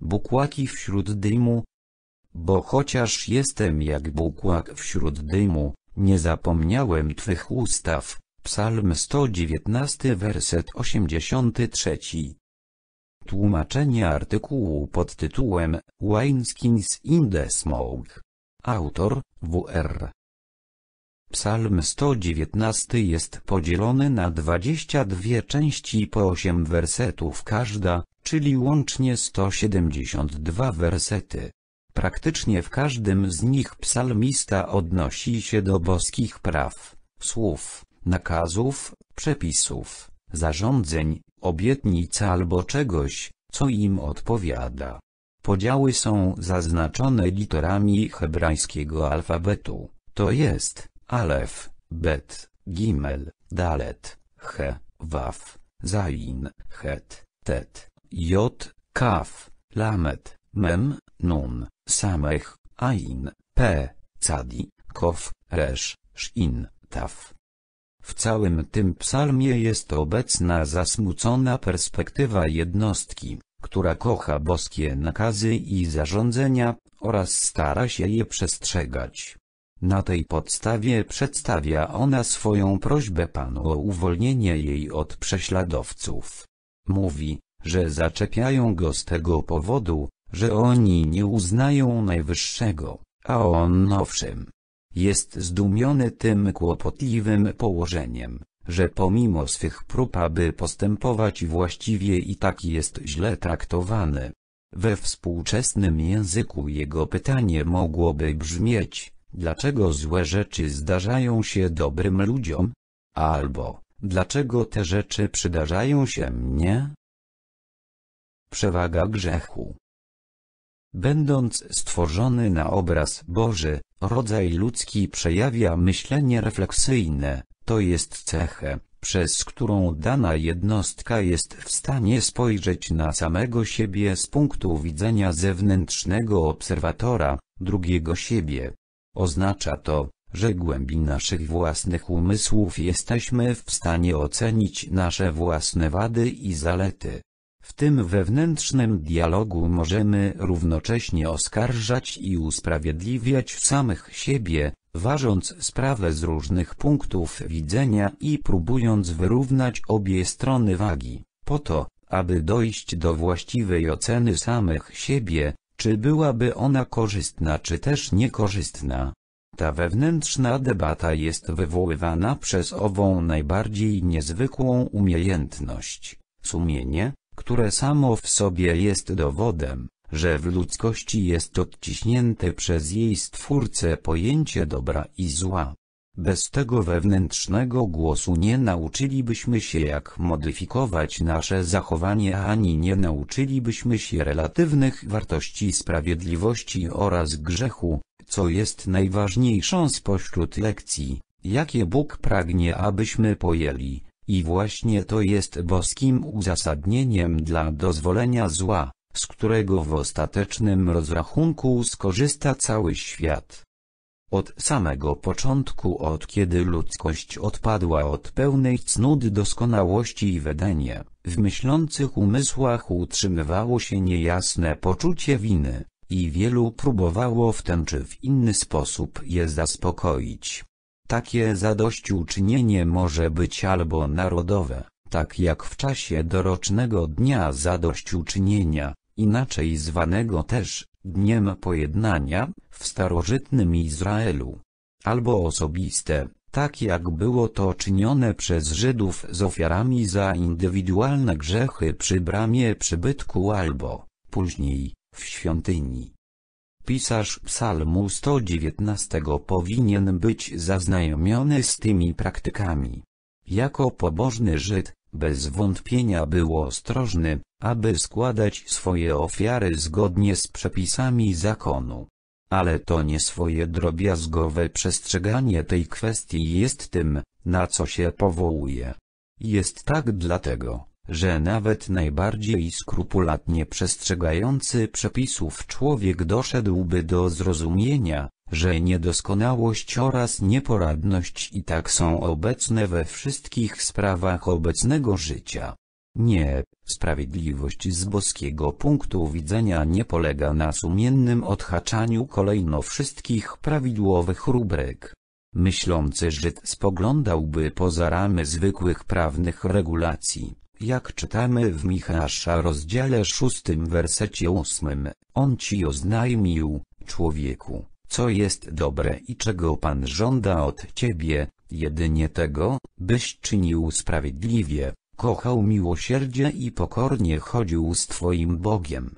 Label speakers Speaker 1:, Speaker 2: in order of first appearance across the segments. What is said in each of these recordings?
Speaker 1: bukłaki wśród dymu. Bo chociaż jestem jak bukłak wśród dymu, nie zapomniałem Twych ustaw. Psalm 119 werset 83 Tłumaczenie artykułu pod tytułem Wineskins in the Smoke Autor WR Psalm 119 jest podzielony na 22 części po 8 wersetów każda, czyli łącznie 172 wersety. Praktycznie w każdym z nich psalmista odnosi się do boskich praw, słów, nakazów, przepisów, zarządzeń, obietnic albo czegoś, co im odpowiada. Podziały są zaznaczone literami hebrajskiego alfabetu, to jest, alef, bet, gimel, dalet, he, waf, zain, het, tet, J, Kaf, Lamet, Mem, Nun, Samech, Ain, P, Cadi, Kof, Resz, Shin, Taf. W całym tym psalmie jest obecna zasmucona perspektywa jednostki, która kocha boskie nakazy i zarządzenia, oraz stara się je przestrzegać. Na tej podstawie przedstawia ona swoją prośbę Panu o uwolnienie jej od prześladowców. Mówi, że zaczepiają go z tego powodu, że oni nie uznają Najwyższego, a on owszem. Jest zdumiony tym kłopotliwym położeniem, że pomimo swych prób aby postępować właściwie i tak jest źle traktowany. We współczesnym języku jego pytanie mogłoby brzmieć, dlaczego złe rzeczy zdarzają się dobrym ludziom? Albo, dlaczego te rzeczy przydarzają się mnie? Przewaga grzechu Będąc stworzony na obraz Boży, rodzaj ludzki przejawia myślenie refleksyjne, to jest cechę, przez którą dana jednostka jest w stanie spojrzeć na samego siebie z punktu widzenia zewnętrznego obserwatora, drugiego siebie. Oznacza to, że głębi naszych własnych umysłów jesteśmy w stanie ocenić nasze własne wady i zalety. W tym wewnętrznym dialogu możemy równocześnie oskarżać i usprawiedliwiać samych siebie, ważąc sprawę z różnych punktów widzenia i próbując wyrównać obie strony wagi, po to, aby dojść do właściwej oceny samych siebie, czy byłaby ona korzystna czy też niekorzystna. Ta wewnętrzna debata jest wywoływana przez ową najbardziej niezwykłą umiejętność, sumienie, które samo w sobie jest dowodem, że w ludzkości jest odciśnięte przez jej stwórcę pojęcie dobra i zła. Bez tego wewnętrznego głosu nie nauczylibyśmy się jak modyfikować nasze zachowanie ani nie nauczylibyśmy się relatywnych wartości sprawiedliwości oraz grzechu, co jest najważniejszą spośród lekcji, jakie Bóg pragnie abyśmy pojęli. I właśnie to jest boskim uzasadnieniem dla dozwolenia zła, z którego w ostatecznym rozrachunku skorzysta cały świat. Od samego początku od kiedy ludzkość odpadła od pełnej cnót doskonałości i wedenie, w myślących umysłach utrzymywało się niejasne poczucie winy, i wielu próbowało w ten czy w inny sposób je zaspokoić. Takie zadośćuczynienie może być albo narodowe, tak jak w czasie dorocznego dnia zadośćuczynienia, inaczej zwanego też Dniem Pojednania, w starożytnym Izraelu, albo osobiste, tak jak było to czynione przez Żydów z ofiarami za indywidualne grzechy przy bramie przybytku albo, później, w świątyni. Pisarz psalmu 119 powinien być zaznajomiony z tymi praktykami. Jako pobożny Żyd, bez wątpienia był ostrożny, aby składać swoje ofiary zgodnie z przepisami zakonu. Ale to nie swoje drobiazgowe przestrzeganie tej kwestii jest tym, na co się powołuje. Jest tak dlatego, że nawet najbardziej skrupulatnie przestrzegający przepisów człowiek doszedłby do zrozumienia, że niedoskonałość oraz nieporadność i tak są obecne we wszystkich sprawach obecnego życia. Nie, sprawiedliwość z boskiego punktu widzenia nie polega na sumiennym odhaczaniu kolejno wszystkich prawidłowych rubryk. Myślący Żyd spoglądałby poza ramy zwykłych prawnych regulacji jak czytamy w Michasza rozdziale szóstym wersecie ósmym, On ci oznajmił, człowieku, co jest dobre i czego Pan żąda od ciebie, jedynie tego, byś czynił sprawiedliwie, kochał miłosierdzie i pokornie chodził z Twoim Bogiem.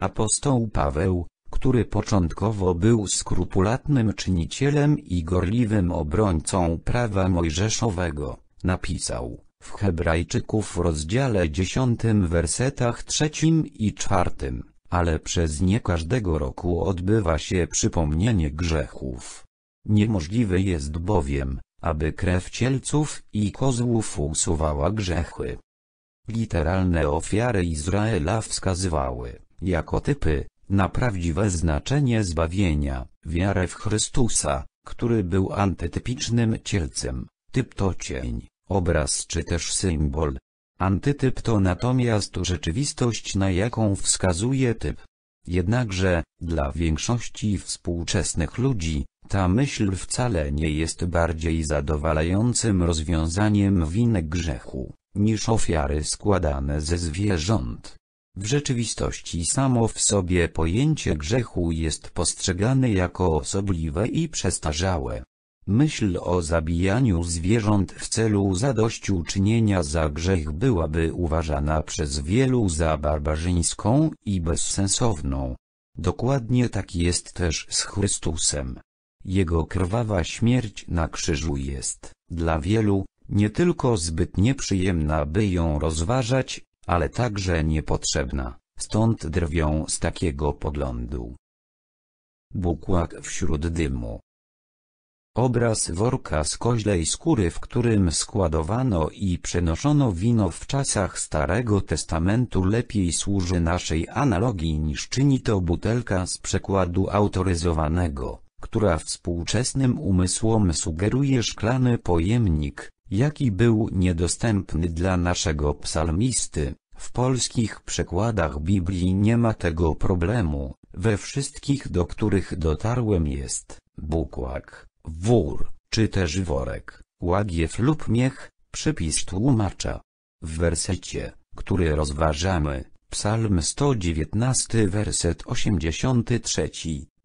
Speaker 1: Apostoł Paweł, który początkowo był skrupulatnym czynicielem i gorliwym obrońcą prawa mojżeszowego, napisał w Hebrajczyków rozdziale 10 wersetach 3 i 4, ale przez nie każdego roku odbywa się przypomnienie grzechów. Niemożliwe jest bowiem, aby krew cielców i kozłów usuwała grzechy. Literalne ofiary Izraela wskazywały, jako typy, na prawdziwe znaczenie zbawienia, wiarę w Chrystusa, który był antytypicznym cielcem, typ to cień, obraz czy też symbol. Antytyp to natomiast rzeczywistość na jaką wskazuje typ. Jednakże, dla większości współczesnych ludzi, ta myśl wcale nie jest bardziej zadowalającym rozwiązaniem winy grzechu, niż ofiary składane ze zwierząt. W rzeczywistości samo w sobie pojęcie grzechu jest postrzegane jako osobliwe i przestarzałe. Myśl o zabijaniu zwierząt w celu zadośćuczynienia za grzech byłaby uważana przez wielu za barbarzyńską i bezsensowną. Dokładnie tak jest też z Chrystusem. Jego krwawa śmierć na krzyżu jest, dla wielu, nie tylko zbyt nieprzyjemna by ją rozważać, ale także niepotrzebna, stąd drwią z takiego poglądu. Bukłak wśród dymu Obraz worka z koźlej skóry w którym składowano i przenoszono wino w czasach Starego Testamentu lepiej służy naszej analogii niż czyni to butelka z przekładu autoryzowanego, która współczesnym umysłom sugeruje szklany pojemnik, jaki był niedostępny dla naszego psalmisty. W polskich przekładach Biblii nie ma tego problemu, we wszystkich do których dotarłem jest, bukłak wór, czy też worek, łagiew lub miech, przypis tłumacza. W wersecie, który rozważamy, psalm 119 werset 83,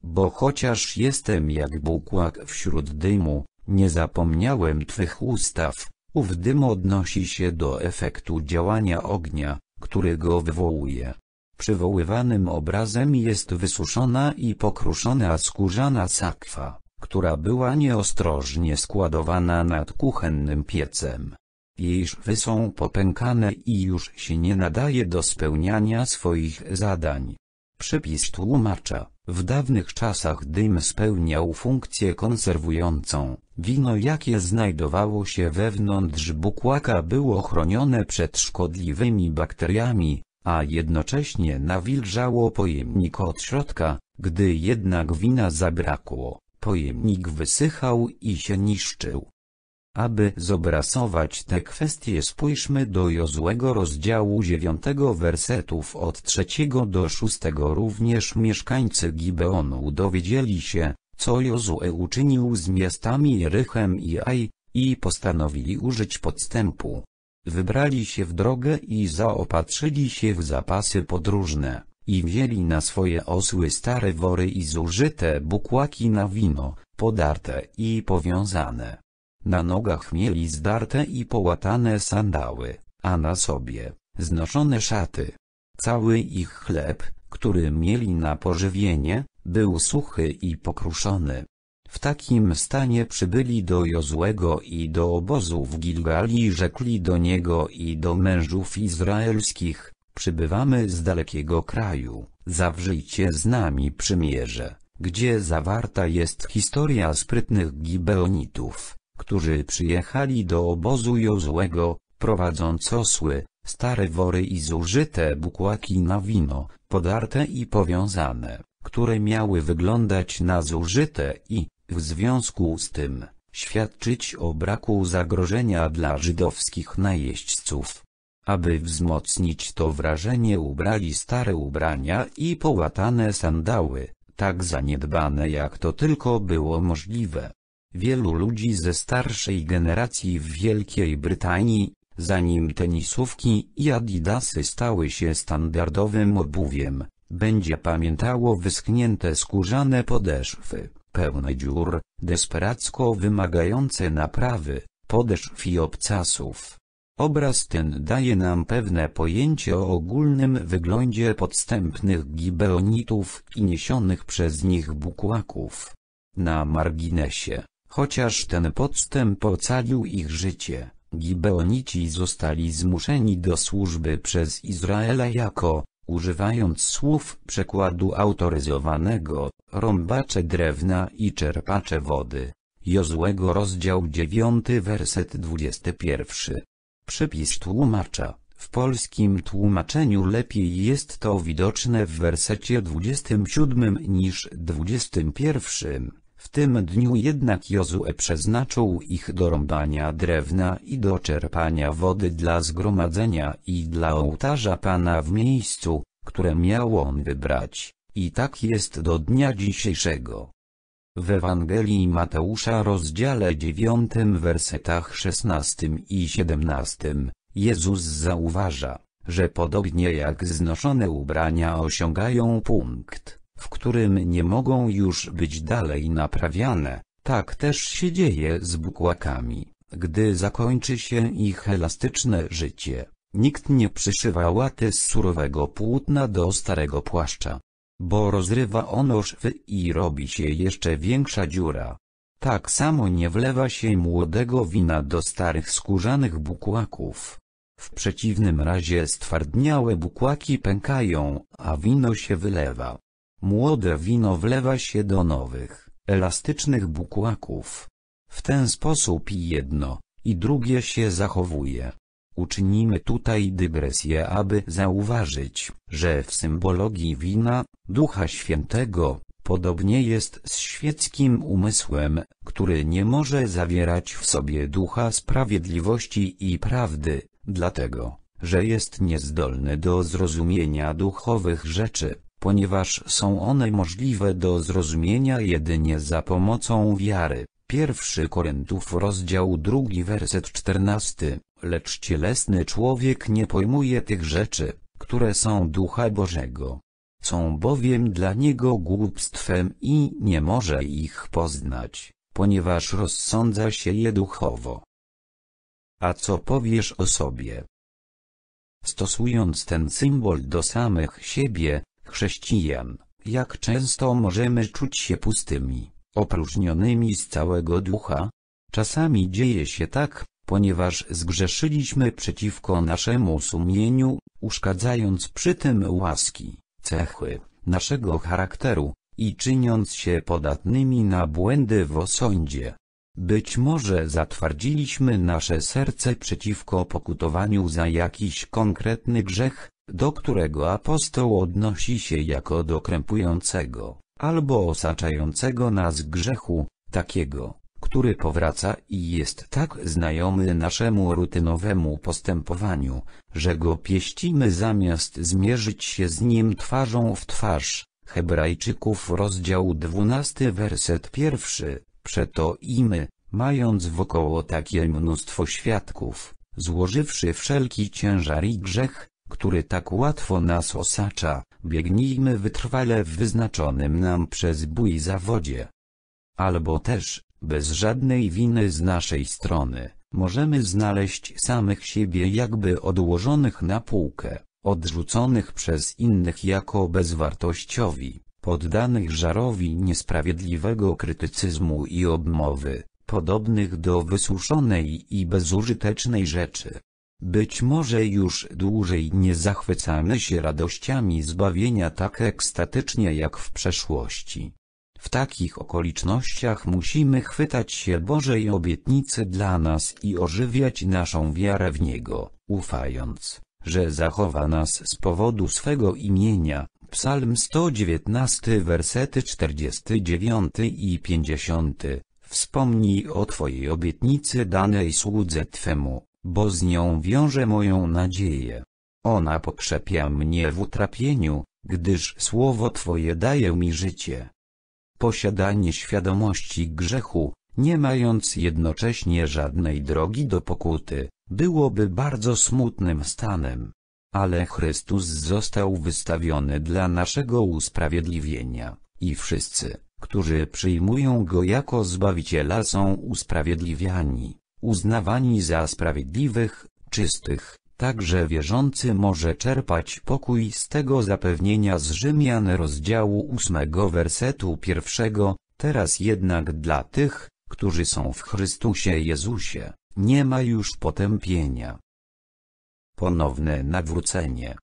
Speaker 1: bo chociaż jestem jak bukłak wśród dymu, nie zapomniałem Twych ustaw, ów dym odnosi się do efektu działania ognia, który go wywołuje. Przywoływanym obrazem jest wysuszona i pokruszona skórzana sakwa która była nieostrożnie składowana nad kuchennym piecem. Jej szwy są popękane i już się nie nadaje do spełniania swoich zadań. Przypis tłumacza, w dawnych czasach dym spełniał funkcję konserwującą, wino jakie znajdowało się wewnątrz bukłaka było chronione przed szkodliwymi bakteriami, a jednocześnie nawilżało pojemnik od środka, gdy jednak wina zabrakło, Pojemnik wysychał i się niszczył. Aby zobrazować te kwestie spójrzmy do Jozłego rozdziału 9 wersetów od 3 do 6 również mieszkańcy Gibeonu dowiedzieli się, co Jozue uczynił z miastami Rychem i Aj, i postanowili użyć podstępu. Wybrali się w drogę i zaopatrzyli się w zapasy podróżne i wzięli na swoje osły stare wory i zużyte bukłaki na wino, podarte i powiązane. Na nogach mieli zdarte i połatane sandały, a na sobie, znoszone szaty. Cały ich chleb, który mieli na pożywienie, był suchy i pokruszony. W takim stanie przybyli do Jozłego i do obozu w Gilgali i rzekli do niego i do mężów izraelskich, przybywamy z dalekiego kraju, zawrzyjcie z nami przymierze, gdzie zawarta jest historia sprytnych Gibeonitów, którzy przyjechali do obozu Jozłego, prowadząc osły, stare wory i zużyte bukłaki na wino, podarte i powiązane, które miały wyglądać na zużyte i, w związku z tym, świadczyć o braku zagrożenia dla żydowskich najeźdźców. Aby wzmocnić to wrażenie ubrali stare ubrania i połatane sandały, tak zaniedbane jak to tylko było możliwe. Wielu ludzi ze starszej generacji w Wielkiej Brytanii, zanim tenisówki i adidasy stały się standardowym obuwiem, będzie pamiętało wyschnięte skórzane podeszwy, pełne dziur, desperacko wymagające naprawy, podeszw i obcasów. Obraz ten daje nam pewne pojęcie o ogólnym wyglądzie podstępnych gibeonitów i niesionych przez nich bukłaków. Na marginesie, chociaż ten podstęp ocalił ich życie, gibeonici zostali zmuszeni do służby przez Izraela jako, używając słów przekładu autoryzowanego, rąbacze drewna i czerpacze wody. Jozłego rozdział 9 werset 21. Przypis tłumacza. W polskim tłumaczeniu lepiej jest to widoczne w wersecie 27 niż 21. W tym dniu jednak Jozue przeznaczył ich do rąbania drewna i do czerpania wody dla zgromadzenia i dla ołtarza Pana w miejscu, które miał on wybrać, i tak jest do dnia dzisiejszego. W Ewangelii Mateusza rozdziale 9 wersetach 16 i 17, Jezus zauważa, że podobnie jak znoszone ubrania osiągają punkt, w którym nie mogą już być dalej naprawiane, tak też się dzieje z bukłakami, gdy zakończy się ich elastyczne życie. Nikt nie przyszywa łaty z surowego płótna do starego płaszcza bo rozrywa ono szwy i robi się jeszcze większa dziura. Tak samo nie wlewa się młodego wina do starych skórzanych bukłaków. W przeciwnym razie stwardniałe bukłaki pękają, a wino się wylewa. Młode wino wlewa się do nowych, elastycznych bukłaków. W ten sposób i jedno, i drugie się zachowuje. Uczynimy tutaj dygresję aby zauważyć, że w symbologii wina, Ducha Świętego, podobnie jest z świeckim umysłem, który nie może zawierać w sobie ducha sprawiedliwości i prawdy, dlatego, że jest niezdolny do zrozumienia duchowych rzeczy, ponieważ są one możliwe do zrozumienia jedynie za pomocą wiary. 1 Koryntów rozdział 2 werset 14 lecz cielesny człowiek nie pojmuje tych rzeczy, które są Ducha Bożego. Są bowiem dla niego głupstwem i nie może ich poznać, ponieważ rozsądza się je duchowo. A co powiesz o sobie? Stosując ten symbol do samych siebie, chrześcijan, jak często możemy czuć się pustymi, opróżnionymi z całego ducha? Czasami dzieje się tak, ponieważ zgrzeszyliśmy przeciwko naszemu sumieniu, uszkadzając przy tym łaski, cechy, naszego charakteru, i czyniąc się podatnymi na błędy w osądzie. Być może zatwardziliśmy nasze serce przeciwko pokutowaniu za jakiś konkretny grzech, do którego apostoł odnosi się jako do krępującego, albo osaczającego nas grzechu, takiego, który powraca i jest tak znajomy naszemu rutynowemu postępowaniu, że go pieścimy zamiast zmierzyć się z nim twarzą w twarz. Hebrajczyków rozdział 12 werset pierwszy, przeto i my, mając wokoło takie mnóstwo świadków, złożywszy wszelki ciężar i grzech, który tak łatwo nas osacza, biegnijmy wytrwale w wyznaczonym nam przez bój zawodzie. Albo też, bez żadnej winy z naszej strony, możemy znaleźć samych siebie jakby odłożonych na półkę, odrzuconych przez innych jako bezwartościowi, poddanych żarowi niesprawiedliwego krytycyzmu i obmowy, podobnych do wysuszonej i bezużytecznej rzeczy. Być może już dłużej nie zachwycamy się radościami zbawienia tak ekstatycznie jak w przeszłości. W takich okolicznościach musimy chwytać się Bożej obietnicy dla nas i ożywiać naszą wiarę w Niego, ufając, że zachowa nas z powodu swego imienia. Psalm 119 versety 49 i 50 Wspomnij o Twojej obietnicy danej słudze Twemu, bo z nią wiąże moją nadzieję. Ona pokrzepia mnie w utrapieniu, gdyż słowo Twoje daje mi życie posiadanie świadomości grzechu, nie mając jednocześnie żadnej drogi do pokuty, byłoby bardzo smutnym stanem. Ale Chrystus został wystawiony dla naszego usprawiedliwienia, i wszyscy, którzy przyjmują Go jako Zbawiciela są usprawiedliwiani, uznawani za sprawiedliwych, czystych, Także wierzący może czerpać pokój z tego zapewnienia z Rzymian rozdziału 8 wersetu 1. Teraz jednak dla tych, którzy są w Chrystusie Jezusie, nie ma już potępienia. Ponowne nawrócenie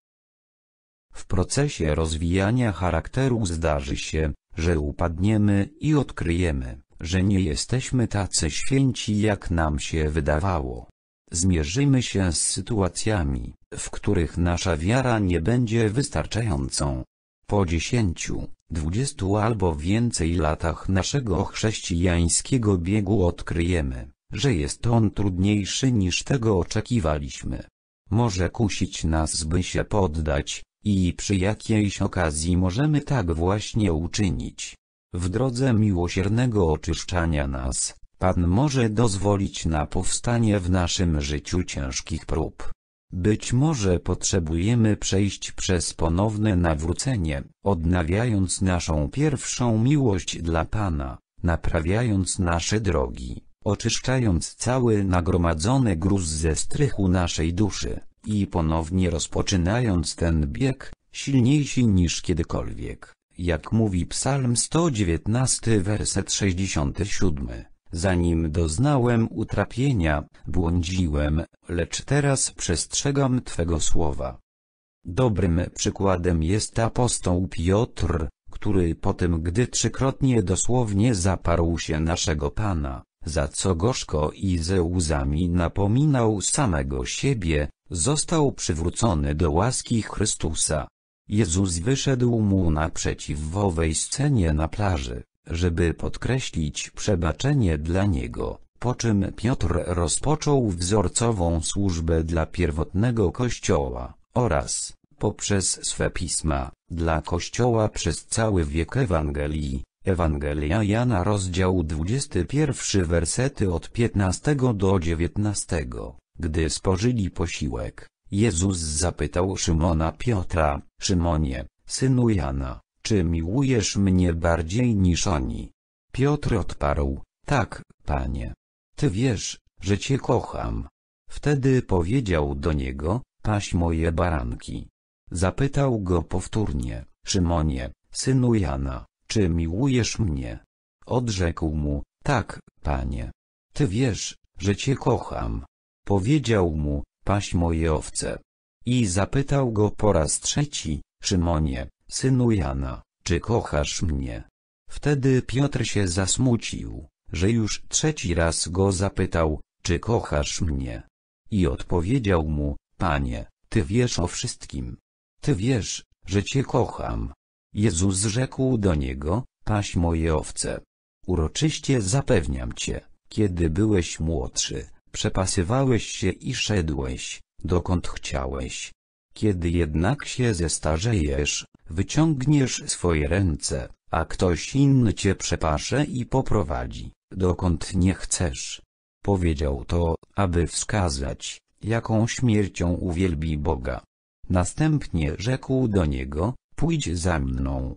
Speaker 1: W procesie rozwijania charakteru zdarzy się, że upadniemy i odkryjemy, że nie jesteśmy tacy święci jak nam się wydawało. Zmierzymy się z sytuacjami, w których nasza wiara nie będzie wystarczającą. Po 10, 20 albo więcej latach naszego chrześcijańskiego biegu odkryjemy, że jest on trudniejszy niż tego oczekiwaliśmy. Może kusić nas by się poddać, i przy jakiejś okazji możemy tak właśnie uczynić. W drodze miłosiernego oczyszczania nas, Pan może dozwolić na powstanie w naszym życiu ciężkich prób. Być może potrzebujemy przejść przez ponowne nawrócenie, odnawiając naszą pierwszą miłość dla Pana, naprawiając nasze drogi, oczyszczając cały nagromadzony gruz ze strychu naszej duszy, i ponownie rozpoczynając ten bieg, silniejsi niż kiedykolwiek, jak mówi Psalm 119 werset 67. Zanim doznałem utrapienia, błądziłem, lecz teraz przestrzegam Twego słowa. Dobrym przykładem jest apostoł Piotr, który po tym gdy trzykrotnie dosłownie zaparł się naszego Pana, za co gorzko i ze łzami napominał samego siebie, został przywrócony do łaski Chrystusa. Jezus wyszedł mu naprzeciw w owej scenie na plaży, żeby podkreślić przebaczenie dla niego, po czym Piotr rozpoczął wzorcową służbę dla pierwotnego Kościoła, oraz, poprzez swe pisma, dla Kościoła przez cały wiek Ewangelii. Ewangelia Jana rozdział 21 wersety od 15 do 19. Gdy spożyli posiłek, Jezus zapytał Szymona Piotra, Szymonie, synu Jana, czy miłujesz mnie bardziej niż oni? Piotr odparł, tak, panie. Ty wiesz, że cię kocham. Wtedy powiedział do niego, paś moje baranki. Zapytał go powtórnie, Szymonie, synu Jana, czy miłujesz mnie? Odrzekł mu, tak, panie. Ty wiesz, że cię kocham. Powiedział mu, paś moje owce. I zapytał go po raz trzeci, Szymonie, Synu Jana, czy kochasz mnie? Wtedy Piotr się zasmucił, że już trzeci raz go zapytał, czy kochasz mnie? I odpowiedział mu, Panie, Ty wiesz o wszystkim. Ty wiesz, że Cię kocham. Jezus rzekł do niego, paś moje owce. Uroczyście zapewniam Cię, kiedy byłeś młodszy, przepasywałeś się i szedłeś, dokąd chciałeś. Kiedy jednak się zestarzejesz, wyciągniesz swoje ręce, a ktoś inny cię przepasze i poprowadzi, dokąd nie chcesz. Powiedział to, aby wskazać, jaką śmiercią uwielbi Boga. Następnie rzekł do niego, pójdź za mną.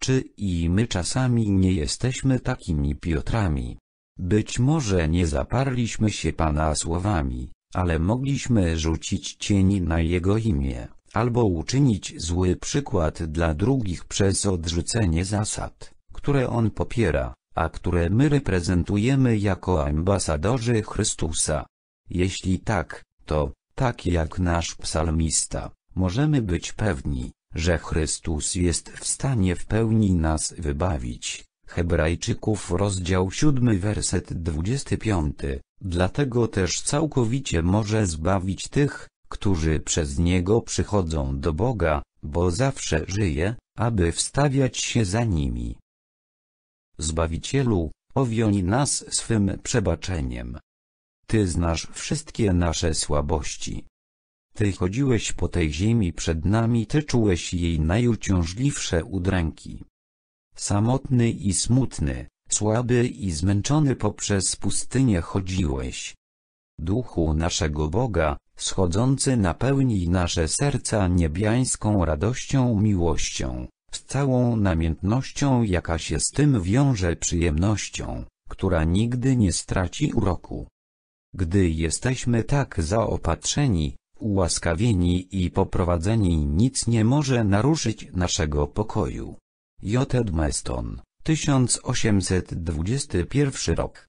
Speaker 1: Czy i my czasami nie jesteśmy takimi Piotrami? Być może nie zaparliśmy się Pana słowami, ale mogliśmy rzucić cień na Jego imię albo uczynić zły przykład dla drugich przez odrzucenie zasad, które on popiera, a które my reprezentujemy jako ambasadorzy Chrystusa. Jeśli tak, to, tak jak nasz psalmista, możemy być pewni, że Chrystus jest w stanie w pełni nas wybawić. Hebrajczyków rozdział 7 werset 25, dlatego też całkowicie może zbawić tych, którzy przez niego przychodzą do Boga, bo zawsze żyje, aby wstawiać się za nimi. Zbawicielu, owioń nas swym przebaczeniem. Ty znasz wszystkie nasze słabości. Ty chodziłeś po tej ziemi przed nami, Ty czułeś jej najuciążliwsze udręki. Samotny i smutny, słaby i zmęczony poprzez pustynię chodziłeś. Duchu naszego Boga, schodzący napełnij nasze serca niebiańską radością miłością, z całą namiętnością jaka się z tym wiąże przyjemnością, która nigdy nie straci uroku. Gdy jesteśmy tak zaopatrzeni, ułaskawieni i poprowadzeni nic nie może naruszyć naszego pokoju. J. Edmeston, 1821 rok